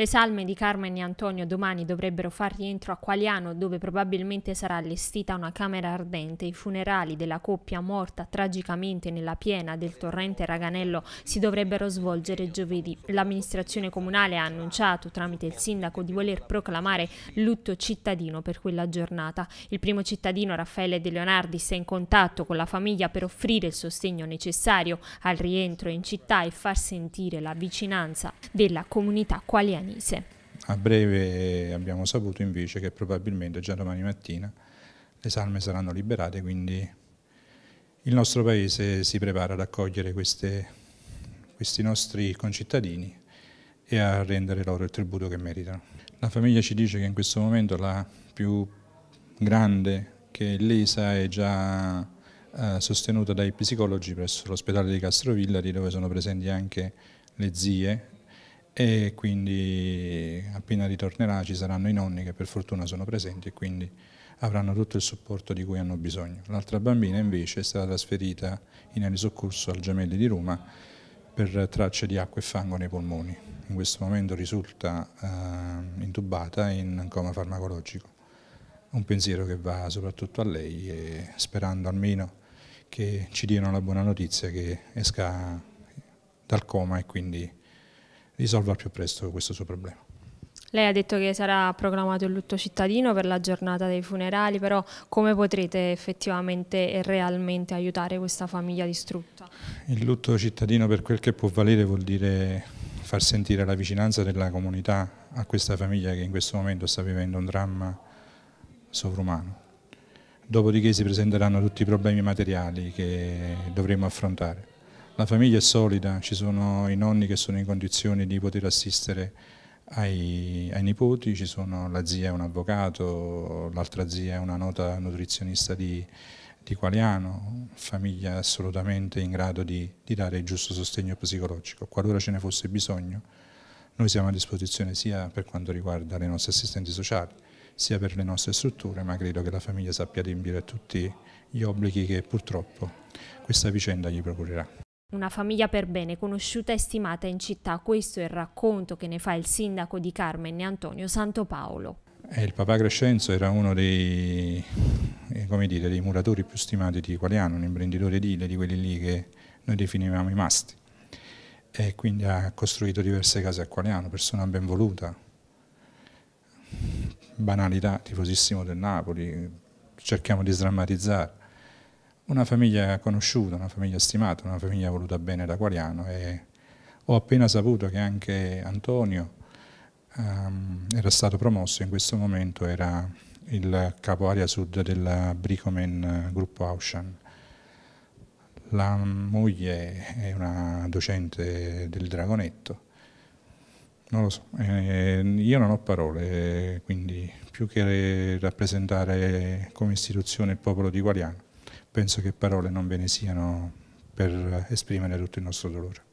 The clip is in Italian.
Le salme di Carmen e Antonio domani dovrebbero far rientro a Qualiano, dove probabilmente sarà allestita una camera ardente. I funerali della coppia morta tragicamente nella piena del torrente Raganello si dovrebbero svolgere giovedì. L'amministrazione comunale ha annunciato tramite il sindaco di voler proclamare lutto cittadino per quella giornata. Il primo cittadino, Raffaele De Leonardis, è in contatto con la famiglia per offrire il sostegno necessario al rientro in città e far sentire la vicinanza della comunità qualiana. Senise. A breve abbiamo saputo invece che probabilmente già domani mattina le salme saranno liberate, quindi il nostro Paese si prepara ad accogliere queste, questi nostri concittadini e a rendere loro il tributo che meritano. La famiglia ci dice che in questo momento la più grande che è lesa è già eh, sostenuta dai psicologi presso l'ospedale di Castrovillari dove sono presenti anche le zie e quindi appena ritornerà ci saranno i nonni che per fortuna sono presenti e quindi avranno tutto il supporto di cui hanno bisogno. L'altra bambina invece è stata trasferita in aerosoccorso al Gemelli di Roma per tracce di acqua e fango nei polmoni. In questo momento risulta eh, intubata in coma farmacologico. Un pensiero che va soprattutto a lei e sperando almeno che ci diano la buona notizia che esca dal coma e quindi risolva al più presto questo suo problema. Lei ha detto che sarà proclamato il lutto cittadino per la giornata dei funerali, però come potrete effettivamente e realmente aiutare questa famiglia distrutta? Il lutto cittadino per quel che può valere vuol dire far sentire la vicinanza della comunità a questa famiglia che in questo momento sta vivendo un dramma sovrumano. Dopodiché si presenteranno tutti i problemi materiali che dovremo affrontare. La famiglia è solida, ci sono i nonni che sono in condizioni di poter assistere ai, ai nipoti, ci sono la zia è un avvocato, l'altra zia è una nota nutrizionista di, di Qualiano, famiglia assolutamente in grado di, di dare il giusto sostegno psicologico. Qualora ce ne fosse bisogno, noi siamo a disposizione sia per quanto riguarda le nostre assistenti sociali, sia per le nostre strutture, ma credo che la famiglia sappia adempiere tutti gli obblighi che purtroppo questa vicenda gli procurerà una famiglia per bene, conosciuta e stimata in città. Questo è il racconto che ne fa il sindaco di Carmen e Antonio Santopaolo. Eh, il papà Crescenzo era uno dei, eh, dire, dei muratori più stimati di Qualiano, un imprenditore edile di quelli lì che noi definivamo i masti. E quindi ha costruito diverse case a Qualiano, persona ben voluta, banalità, tifosissimo del Napoli, cerchiamo di sdrammatizzare una famiglia conosciuta, una famiglia stimata, una famiglia voluta bene da Quariano e ho appena saputo che anche Antonio um, era stato promosso, in questo momento era il capo area sud della Bricomen Gruppo Aushan. La moglie è una docente del Dragonetto, non lo so, eh, io non ho parole, quindi più che rappresentare come istituzione il popolo di Guariano, penso che parole non ve ne siano per esprimere tutto il nostro dolore.